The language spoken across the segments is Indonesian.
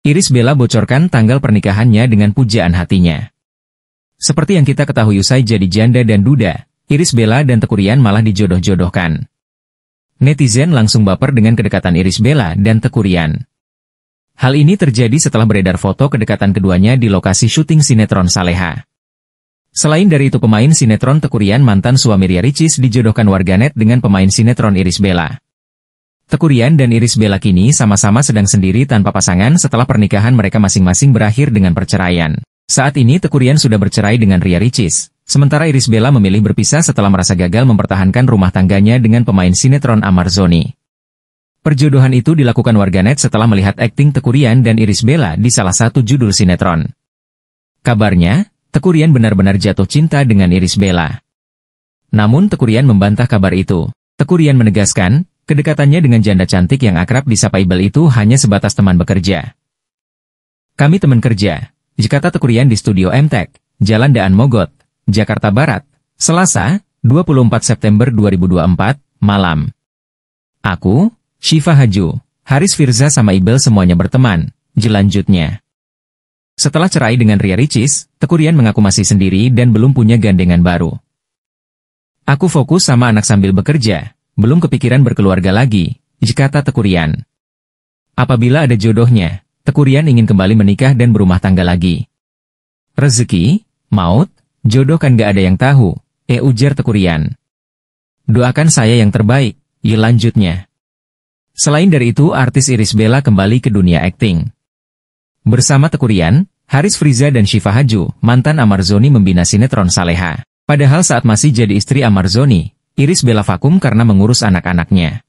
Iris Bella bocorkan tanggal pernikahannya dengan pujaan hatinya. Seperti yang kita ketahui usai jadi janda dan duda, Iris Bella dan Tekurian malah dijodoh-jodohkan. Netizen langsung baper dengan kedekatan Iris Bella dan Tekurian. Hal ini terjadi setelah beredar foto kedekatan keduanya di lokasi syuting sinetron Saleha. Selain dari itu pemain sinetron Tekurian mantan suami Ria Ricis dijodohkan warganet dengan pemain sinetron Iris Bella. Tekurian dan Iris Bella kini sama-sama sedang sendiri tanpa pasangan setelah pernikahan mereka masing-masing berakhir dengan perceraian. Saat ini Tekurian sudah bercerai dengan Ria Ricis, sementara Iris Bella memilih berpisah setelah merasa gagal mempertahankan rumah tangganya dengan pemain sinetron Amar Zoni. Perjodohan itu dilakukan warganet setelah melihat akting Tekurian dan Iris Bella di salah satu judul sinetron. Kabarnya, Tekurian benar-benar jatuh cinta dengan Iris Bella. Namun Tekurian membantah kabar itu. Tekurian menegaskan, Kedekatannya dengan janda cantik yang akrab disapa Ibel itu hanya sebatas teman bekerja. Kami teman kerja, Jakarta Tekurian di Studio MTech, Jalan Daan Mogot, Jakarta Barat, Selasa, 24 September 2024, malam. Aku, Syifa Haju, Haris Firza sama Ibel semuanya berteman, jelanjutnya. Setelah cerai dengan Ria Ricis, Tekurian mengaku masih sendiri dan belum punya gandengan baru. Aku fokus sama anak sambil bekerja, belum kepikiran berkeluarga lagi, kata Tekurian. Apabila ada jodohnya, Tekurian ingin kembali menikah dan berumah tangga lagi. Rezeki, maut, jodoh kan gak ada yang tahu, eh ujar Tekurian. Doakan saya yang terbaik, ya lanjutnya. Selain dari itu, artis Iris Bella kembali ke dunia akting. Bersama Tekurian, Haris Friza dan Syifa Haju, mantan Amarzoni membina sinetron Saleha. Padahal saat masih jadi istri Amarzoni, Iris bela vakum karena mengurus anak-anaknya.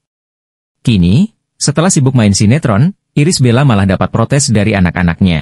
Kini, setelah sibuk main sinetron, Iris Bella malah dapat protes dari anak-anaknya.